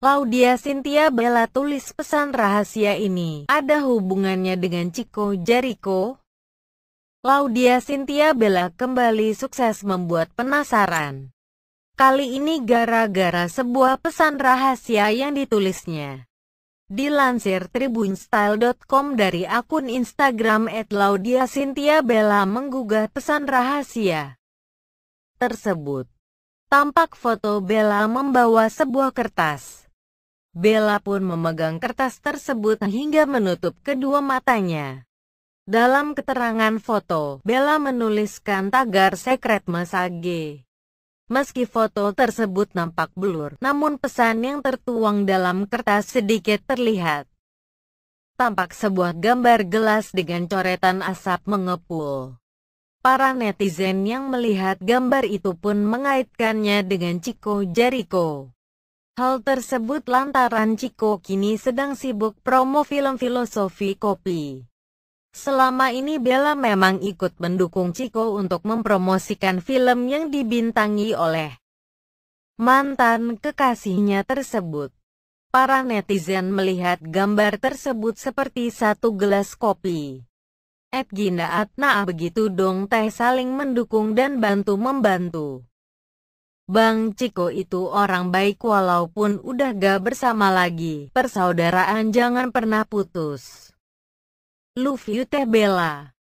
Laudia Cynthia Bella tulis pesan rahasia ini ada hubungannya dengan Chico Jericho. Laudia Cynthia Bella kembali sukses membuat penasaran. Kali ini gara-gara sebuah pesan rahasia yang ditulisnya. Dilansir tribunstyle.com dari akun Instagram @laudia Cynthia Bella menggugah pesan rahasia tersebut. Tampak foto Bella membawa sebuah kertas. Bella pun memegang kertas tersebut hingga menutup kedua matanya. Dalam keterangan foto, Bella menuliskan tagar Secret Message. Meski foto tersebut nampak blur, namun pesan yang tertuang dalam kertas sedikit terlihat. Tampak sebuah gambar gelas dengan coretan asap mengepul. Para netizen yang melihat gambar itu pun mengaitkannya dengan Chico Jericho. Hal tersebut lantaran Chico kini sedang sibuk promo film filosofi kopi. Selama ini Bella memang ikut mendukung Chico untuk mempromosikan film yang dibintangi oleh mantan kekasihnya tersebut. Para netizen melihat gambar tersebut seperti satu gelas kopi. Edgina Atna begitu dong teh saling mendukung dan bantu-membantu. Bang Ciko itu orang baik walaupun udah gak bersama lagi. Persaudaraan jangan pernah putus. Love you teh Bella.